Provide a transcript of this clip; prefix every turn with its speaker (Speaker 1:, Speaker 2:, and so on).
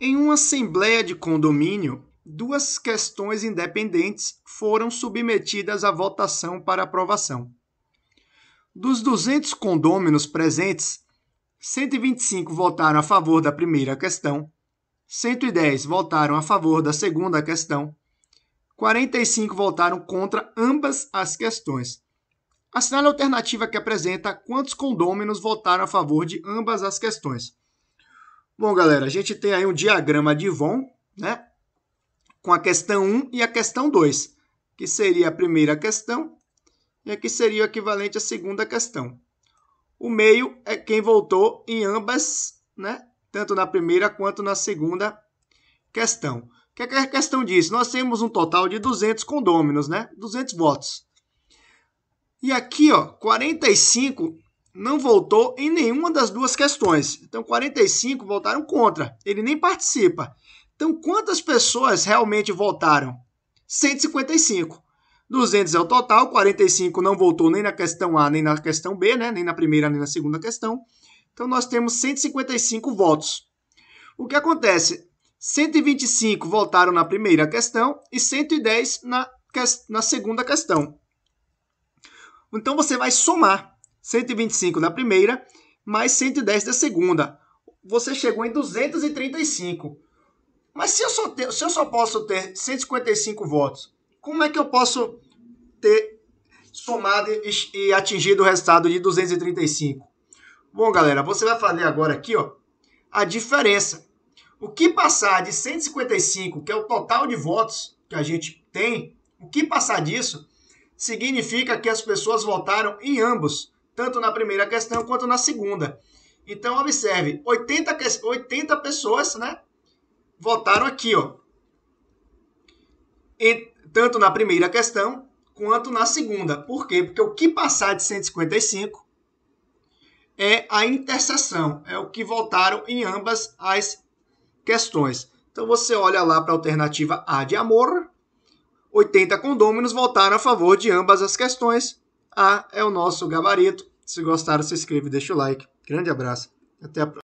Speaker 1: Em uma assembleia de condomínio, duas questões independentes foram submetidas à votação para aprovação. Dos 200 condôminos presentes, 125 votaram a favor da primeira questão, 110 votaram a favor da segunda questão, 45 votaram contra ambas as questões. Assinale a alternativa que apresenta quantos condôminos votaram a favor de ambas as questões. Bom, galera, a gente tem aí um diagrama de Von, né? Com a questão 1 e a questão 2, que seria a primeira questão e aqui seria o equivalente à segunda questão. O meio é quem voltou em ambas, né? Tanto na primeira quanto na segunda questão. O que é a questão diz? Nós temos um total de 200 condôminos, né? 200 votos. E aqui, ó, 45 não votou em nenhuma das duas questões. Então, 45 votaram contra. Ele nem participa. Então, quantas pessoas realmente votaram? 155. 200 é o total, 45 não votou nem na questão A, nem na questão B, né? nem na primeira, nem na segunda questão. Então, nós temos 155 votos. O que acontece? 125 votaram na primeira questão e 110 na, que... na segunda questão. Então, você vai somar 125 na primeira, mais 110 da segunda. Você chegou em 235. Mas se eu só, ter, se eu só posso ter 155 votos, como é que eu posso ter somado e, e atingido o resultado de 235? Bom, galera, você vai fazer agora aqui, ó, a diferença. O que passar de 155, que é o total de votos que a gente tem, o que passar disso significa que as pessoas votaram em ambos tanto na primeira questão quanto na segunda. Então, observe, 80, 80 pessoas né, votaram aqui, ó, e, tanto na primeira questão quanto na segunda. Por quê? Porque o que passar de 155 é a interseção, é o que votaram em ambas as questões. Então você olha lá para a alternativa A de amor, 80 condôminos votaram a favor de ambas as questões, a é o nosso gabarito. Se gostaram, se inscreve, deixa o like. Grande abraço. Até a próxima.